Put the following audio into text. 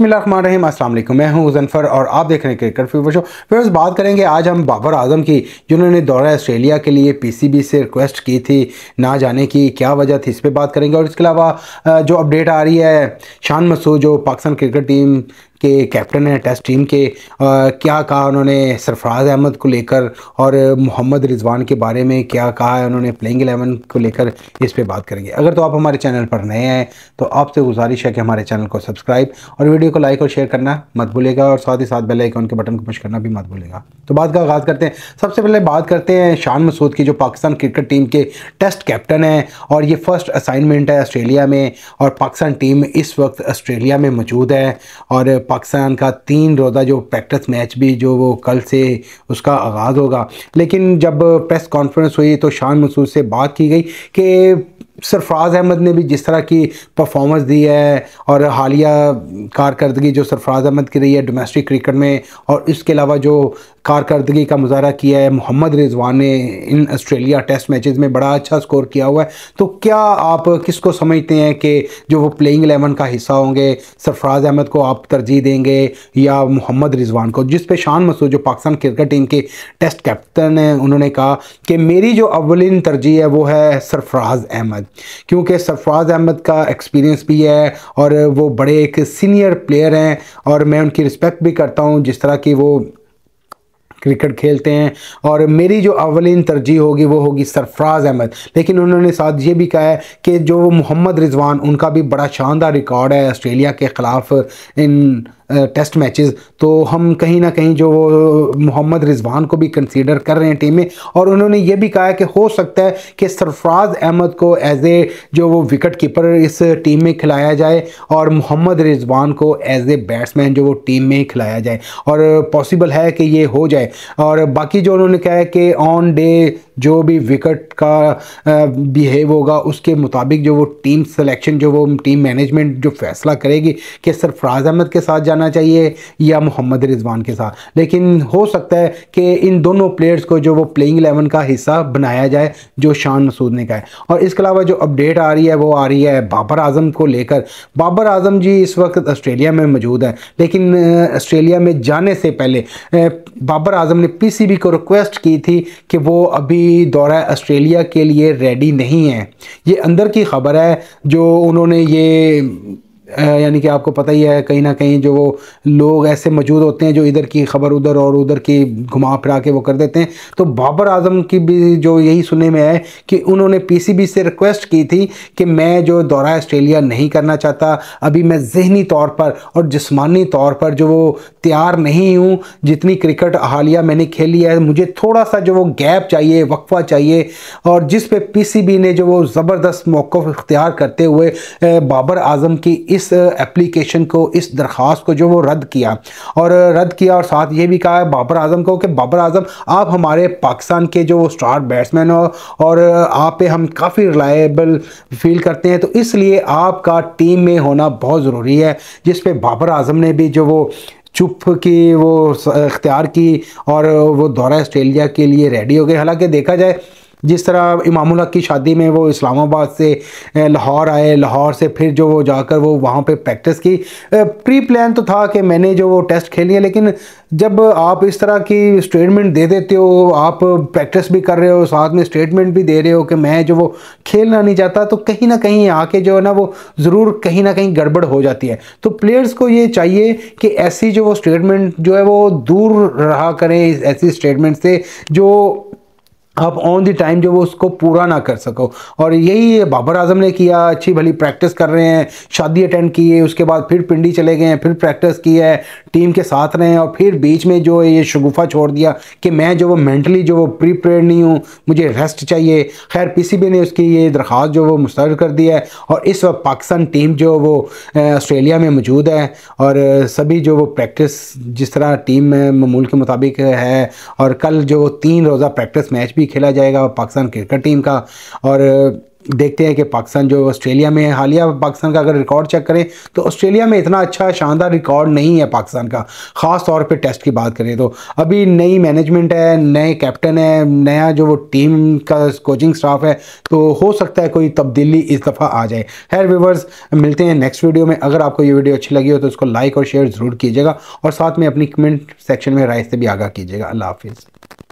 अस्सलाम वालेकुम मैं हूं जनफर और आप देख रहे हैं क्रिकेट फ्यूवर शो फिर बात करेंगे आज हम बाबर आजम की जिन्होंने दौरा ऑस्ट्रेलिया के लिए पीसीबी से रिक्वेस्ट की थी ना जाने की क्या वजह थी इस पर बात करेंगे और इसके अलावा जो अपडेट आ रही है शान मसूद जो पाकिस्तान क्रिकेट टीम के कैप्टन हैं टेस्ट टीम के आ, क्या कहा उन्होंने सरफराज अहमद को लेकर और मोहम्मद रिजवान के बारे में क्या कहा है उन्होंने प्लेइंग एलेवन को लेकर इस पर बात करेंगे अगर तो आप हमारे चैनल पर नए हैं तो आपसे गुजारिश है कि हमारे चैनल को सब्सक्राइब और वीडियो को लाइक और शेयर करना मत भूलेगा और साथ ही साथ बेल आइकन के बटन को पुश करना भी मत भूलेगा तो बात का आगाज़ करते हैं सबसे पहले बात करते हैं शान मसूद की जो पाकिस्तान क्रिकेट टीम के टेस्ट कैप्टन हैं और ये फर्स्ट असाइनमेंट है ऑस्ट्रेलिया में और पाकिस्तान टीम इस वक्त ऑस्ट्रेलिया में मौजूद है और पाकिस्तान का तीन रोज़ा जो प्रैक्टिस मैच भी जो वो कल से उसका आगाज़ होगा लेकिन जब प्रेस कॉन्फ्रेंस हुई तो शान मसूद से बात की गई कि सरफराज अहमद ने भी जिस तरह की परफॉर्मेंस दी है और हालिया कारकर्दगी जो सरफराज अहमद की रही है डोमेस्टिक क्रिकेट में और इसके अलावा जो कारकर्दगी का मुजाहरा किया है मोहम्मद रिजवान ने इन ऑस्ट्रेलिया टेस्ट मैचेस में बड़ा अच्छा स्कोर किया हुआ है तो क्या आप किसको समझते हैं कि जो वो प्लेइंग एलेवन का हिस्सा होंगे सरफराज अहमद को आप तरजीह देंगे या मोहम्मद रिजवान को जिस पे शान मसूद जो पाकिस्तान क्रिकेट टीम के टेस्ट कैप्टन हैं उन्होंने कहा कि मेरी जो अवलिन तरजीह है वो है सरफराज अहमद क्योंकि सरफराज अहमद का एक्सपीरियंस भी है और वो बड़े एक सीनियर प्लेयर हैं और मैं उनकी रिस्पेक्ट भी करता हूँ जिस तरह की वो क्रिकेट खेलते हैं और मेरी जो अवलिन तरजीह होगी वो होगी सरफराज अहमद लेकिन उन्होंने साथ ये भी कहा है कि जो मोहम्मद रिजवान उनका भी बड़ा शानदार रिकॉर्ड है ऑस्ट्रेलिया के ख़िलाफ़ इन टेस्ट मैचेस तो हम कहीं ना कहीं जो मोहम्मद रिजवान को भी कंसीडर कर रहे हैं टीम में और उन्होंने ये भी कहा है कि हो सकता है कि सरफराज अहमद को एज ए जो वो विकेट कीपर इस टीम में खिलाया जाए और मोहम्मद रिजवान को एज ए बैट्समैन जो वो टीम में खिलाया जाए और पॉसिबल है कि ये हो जाए और बाकी जो उन्होंने कहा है कि ऑन डे जो भी विकेट का बिहेव होगा उसके मुताबिक जो वो टीम सिलेक्शन जो वो टीम मैनेजमेंट जो फैसला करेगी कि सरफराज अहमद के साथ जाना चाहिए या मोहम्मद रिजवान के साथ लेकिन हो सकता है कि इन दोनों प्लेयर्स को जो वो प्लेइंग एलेवन का हिस्सा बनाया जाए जो शान मसूद ने कहा है और इसके अलावा जो अपडेट आ रही है वो आ रही है बाबर आजम को लेकर बाबर आजम जी इस वक्त ऑस्ट्रेलिया में मौजूद है लेकिन ऑस्ट्रेलिया में जाने से पहले बाबर आजम ने पीसीबी को रिक्वेस्ट की थी कि वो अभी दौरा ऑस्ट्रेलिया के लिए रेडी नहीं है ये अंदर की खबर है जो उन्होंने ये यानी कि आपको पता ही है कहीं ना कहीं जो वो लोग ऐसे मौजूद होते हैं जो इधर की खबर उधर और उधर की घुमा फिरा के वो कर देते हैं तो बाबर आजम की भी जो यही सुनने में है कि उन्होंने पीसीबी से रिक्वेस्ट की थी कि मैं जो दौरा ऑस्ट्रेलिया नहीं करना चाहता अभी मैं जहनी तौर पर और जिसमानी तौर पर जो वो तैयार नहीं हूँ जितनी क्रिकेट हालिया मैंने खेली है मुझे थोड़ा सा जो वो गैप चाहिए वक्फा चाहिए और जिस पर पी ने जो वो ज़बरदस्त मौक़ अख्तियार करते हुए बाबर आजम की इस एप्लीकेशन को इस दरख्वास्त को जो वो रद्द किया और रद्द किया और साथ ये भी कहा बाबर आजम को कि बाबर आजम आप हमारे पाकिस्तान के जो स्टार बैट्समैन हो और आप पे हम काफ़ी रिलायबल फील करते हैं तो इसलिए आपका टीम में होना बहुत ज़रूरी है जिस पर बाबर आजम ने भी जो वो चुप की वो इख्तियार की और वो दौरा ऑस्ट्रेलिया के लिए रेडी हो गए हालांकि देखा जाए जिस तरह इमामुल की शादी में वो इस्लामाबाद से लाहौर आए लाहौर से फिर जो वो जाकर वो वहाँ पे प्रैक्टिस की प्री प्लान तो था कि मैंने जो वो टेस्ट खेली है लेकिन जब आप इस तरह की स्टेटमेंट दे देते हो आप प्रैक्टिस भी कर रहे हो साथ में स्टेटमेंट भी दे रहे हो कि मैं जो वो खेलना नहीं चाहता तो कहीं ना कहीं आके जो है ना वो ज़रूर कहीं ना कहीं गड़बड़ हो जाती है तो प्लेयर्स को ये चाहिए कि ऐसी जो वो स्टेटमेंट जो है वो दूर रहा करें ऐसी स्टेटमेंट से जो आप ऑन द टाइम जो वो उसको पूरा ना कर सको और यही बाबर आजम ने किया अच्छी भली प्रैक्टिस कर रहे हैं शादी अटेंड की है उसके बाद फिर पिंडी चले गए हैं फिर प्रैक्टिस की है टीम के साथ रहे हैं और फिर बीच में जो ये शगुफा छोड़ दिया कि मैं जो वो मेंटली जो वो प्रीपेयर नहीं हूँ मुझे रेस्ट चाहिए खैर पी ने उसकी ये दरख्वास्त जो वो मुस्तर कर दी है और इस वक्त पाकिस्तान टीम जो वो ऑस्ट्रेलिया में मौजूद है और सभी जो वो प्रैक्टिस जिस तरह टीम में ममूल के मुताबिक है और कल जो तीन रोज़ा प्रैक्टिस मैच भी खेला जाएगा पाकिस्तान क्रिकेट टीम का और देखते हैं कि पाकिस्तान जो ऑस्ट्रेलिया में हालिया पाकिस्तान का अगर रिकॉर्ड चेक करें तो ऑस्ट्रेलिया में इतना अच्छा शानदार रिकॉर्ड नहीं है पाकिस्तान का ख़ास तौर पे टेस्ट की बात करें तो अभी नई मैनेजमेंट है नए कैप्टन है नया जो वो टीम का कोचिंग स्टाफ है तो हो सकता है कोई तब्दीली इस दफ़ा आ जाए हैर व्यूवर्स मिलते हैं नेक्स्ट वीडियो में अगर आपको ये वीडियो अच्छी लगी हो तो उसको लाइक और शेयर ज़रूर कीजिएगा और साथ में अपनी कमेंट सेक्शन में राय से भी आगाह कीजिएगा अल्लाह हाफिज़